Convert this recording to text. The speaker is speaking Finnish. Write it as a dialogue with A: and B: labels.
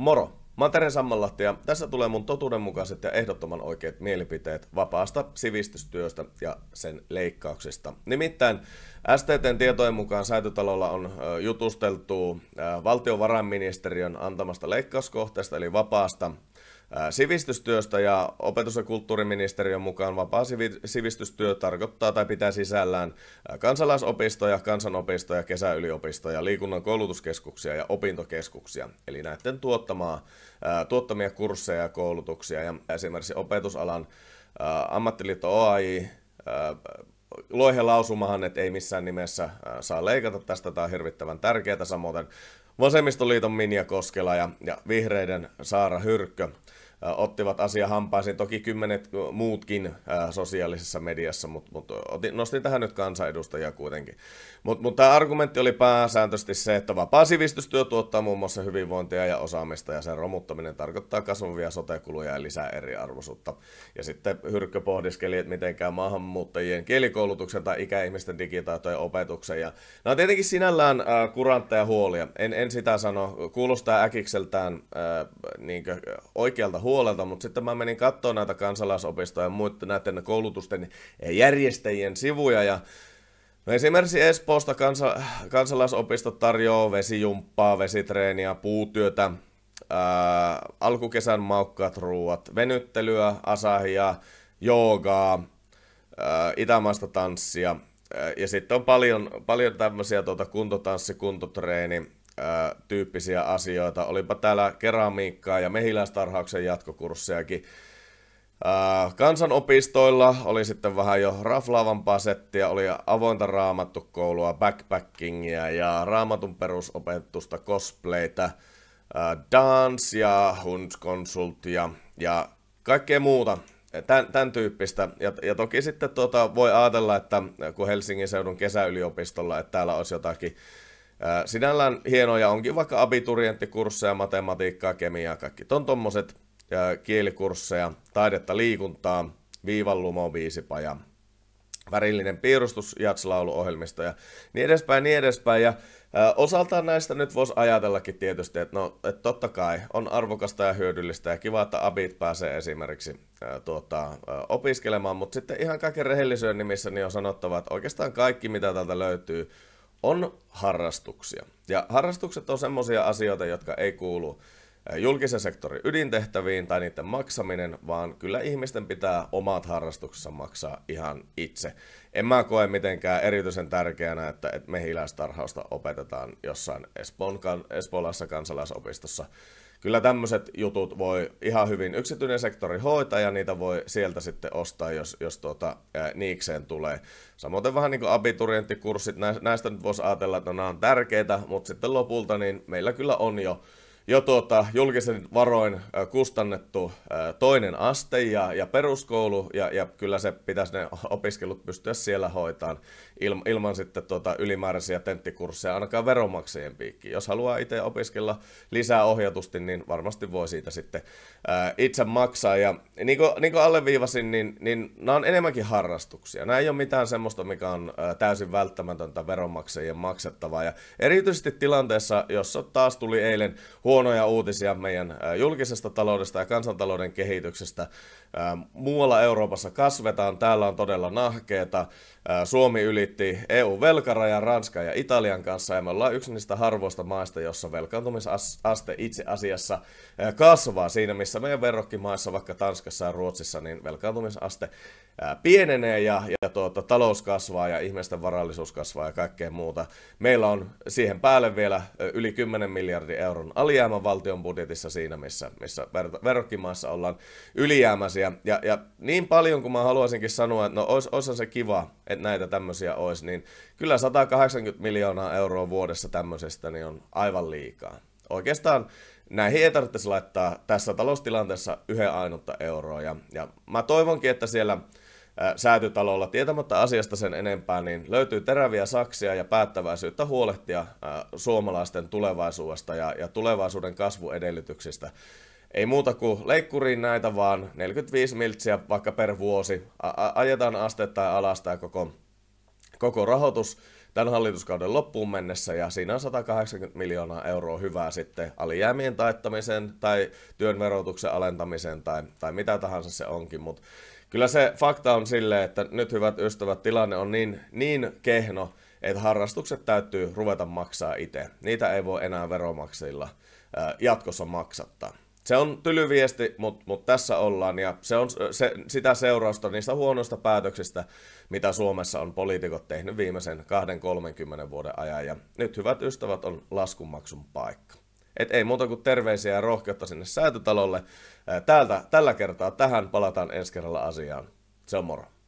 A: Moro! Mä oon Teren Sammanlahti ja tässä tulee mun totuudenmukaiset ja ehdottoman oikeat mielipiteet vapaasta sivistystyöstä ja sen leikkauksista. Nimittäin STTn tietojen mukaan säätytalolla on jutusteltu valtiovarainministeriön antamasta leikkauskohteesta eli vapaasta Sivistystyöstä ja opetus- ja kulttuuriministeriön mukaan vapaa sivistystyö tarkoittaa tai pitää sisällään kansalaisopistoja, kansanopistoja, kesäyliopistoja, liikunnan koulutuskeskuksia ja opintokeskuksia. Eli näiden tuottamaa, tuottamia kursseja ja koulutuksia. Ja esimerkiksi opetusalan ammattiliitto OAI loihe lausumahan, että ei missään nimessä saa leikata tästä, tämä on hirvittävän tärkeää, samoin Vasemmistoliiton Minja Koskela ja, ja vihreiden Saara Hyrkkö ottivat asia hampaisiin, toki kymmenet muutkin sosiaalisessa mediassa, mutta mut, nostin tähän nyt kansanedustajia kuitenkin. Mutta mut tämä argumentti oli pääsääntöisesti se, että vapaa sivistystyö tuottaa muun muassa hyvinvointia ja osaamista, ja sen romuttaminen tarkoittaa kasvavia sotekuluja ja lisää eriarvoisuutta. Ja sitten Hyrkkö pohdiskeli, että mitenkään maahanmuuttajien kielikoulutuksen tai ikäihmisten digitaitojen opetuksen. Ja nämä on tietenkin sinällään äh, kurantteja huolia, en, en sitä sano, kuulostaa äkikseltään äh, niin oikealta huolta, huolelta, mutta sitten mä menin katsoa näitä kansalaisopistoja ja muiden näiden koulutusten järjestäjien sivuja ja No esimerkiksi Espoosta kansa, kansalaisopisto tarjoaa vesijumppaa, vesitreeniä, puutyötä, ää, alkukesän maukkaat ruuat, venyttelyä, asahia, joogaa, itämaista tanssia. Ää, ja sitten on paljon, paljon tämmöisiä tuota, kuntotanssi, kuntotreeni, tyyppisiä asioita. Olipa täällä keramiikkaa ja mehiläistarhauksen jatkokurssejakin. kansanopistoilla oli sitten vähän jo raflaavampaa settiä, oli avointa raamattukoulua, backpackingia ja raamatun perusopetusta, cosplayta, dance ja hundskonsulttia ja kaikkea muuta tämän, tämän tyyppistä. Ja, ja toki sitten tuota, voi ajatella, että kun Helsingin seudun kesäyliopistolla, että täällä olisi jotakin Sinällään hienoja onkin vaikka abiturienttikursseja, matematiikkaa, kemiaa, kaikki ton tommoset kielikursseja, taidetta, liikuntaa, lumo, viisipaja, värillinen piirustus, jatslauluohjelmista ja niin edespäin, niin edespäin. Ja osaltaan näistä nyt voisi ajatellakin tietysti, että no, että totta kai on arvokasta ja hyödyllistä ja kiva, että abit pääsee esimerkiksi tuota, opiskelemaan, mutta sitten ihan kaiken rehellisyyden nimissä niin on sanottava, että oikeastaan kaikki, mitä täältä löytyy, on harrastuksia. Ja harrastukset on semmoisia asioita, jotka ei kuulu julkisen sektorin ydintehtäviin tai niiden maksaminen, vaan kyllä ihmisten pitää omat harrastuksensa maksaa ihan itse. En mä koe mitenkään erityisen tärkeänä, että, mehiläistarhausta opetetaan jossain Espoon, Espoolassa kansalaisopistossa. Kyllä tämmöiset jutut voi ihan hyvin yksityinen sektori hoitaa ja niitä voi sieltä sitten ostaa, jos, jos tuota, ää, niikseen tulee. Samoin vähän niin kuin abiturienttikurssit, näistä nyt voisi ajatella, että no, nämä on tärkeitä, mutta sitten lopulta niin meillä kyllä on jo jo tuota, julkisen varoin kustannettu toinen aste ja, ja peruskoulu, ja, ja kyllä se pitäisi ne opiskelut pystyä siellä hoitaan ilman, ilman sitten tuota ylimääräisiä tenttikursseja ainakaan veronmaksajien piikki. Jos haluaa itse opiskella lisää ohjatusti, niin varmasti voi siitä sitten ää, itse maksaa. Ja niin kuin, niin kuin alleviivasin, niin, niin nämä on enemmänkin harrastuksia. Nämä ei ole mitään semmoista, mikä on täysin välttämätöntä veronmaksajien maksettavaa. Ja erityisesti tilanteessa, jossa taas tuli eilen huonoja uutisia meidän julkisesta taloudesta ja kansantalouden kehityksestä. Muualla Euroopassa kasvetaan, täällä on todella nahkeeta. Suomi ylitti EU-velkarajan Ranskan ja Italian kanssa ja me ollaan yksi niistä harvoista maista, jossa velkaantumisaste itse asiassa kasvaa siinä, missä meidän verrokkimaissa, vaikka Tanskassa ja Ruotsissa, niin velkaantumisaste pienenee ja, ja tuota, talous kasvaa ja ihmisten varallisuus kasvaa ja kaikkea muuta. Meillä on siihen päälle vielä yli 10 miljardin euron alijäämä alijäämän valtion budjetissa siinä, missä, missä verrokkimaassa ollaan ylijäämäisiä. Ja, ja niin paljon kuin mä haluaisinkin sanoa, että no olisi se kiva, että näitä tämmöisiä olisi, niin kyllä 180 miljoonaa euroa vuodessa tämmöisestä niin on aivan liikaa. Oikeastaan näihin ei tarvitsisi laittaa tässä taloustilanteessa yhden ainutta euroa. Ja, ja mä toivonkin, että siellä säätytalolla tietämättä asiasta sen enempää, niin löytyy teräviä saksia ja päättäväisyyttä huolehtia suomalaisten tulevaisuudesta ja, ja tulevaisuuden kasvuedellytyksistä. Ei muuta kuin leikkuriin näitä vaan 45 miltsiä vaikka per vuosi. A- ajetaan astetta alas tämä koko, koko rahoitus tämän hallituskauden loppuun mennessä ja siinä on 180 miljoonaa euroa hyvää sitten alijäämien taittamiseen tai työn verotuksen alentamiseen tai, tai mitä tahansa se onkin, mutta kyllä se fakta on sille, että nyt hyvät ystävät, tilanne on niin, niin kehno, että harrastukset täytyy ruveta maksaa itse. Niitä ei voi enää veromaksilla jatkossa maksattaa. Se on tylyviesti, mutta mut tässä ollaan ja se on se, sitä seurausta niistä huonoista päätöksistä, mitä Suomessa on poliitikot tehnyt viimeisen 20-30 vuoden ajan. Ja nyt hyvät ystävät on laskunmaksun paikka. Et ei muuta kuin terveisiä ja rohkeutta sinne säätötalolle. Täältä, tällä kertaa tähän palataan ensi kerralla asiaan. Se on moro.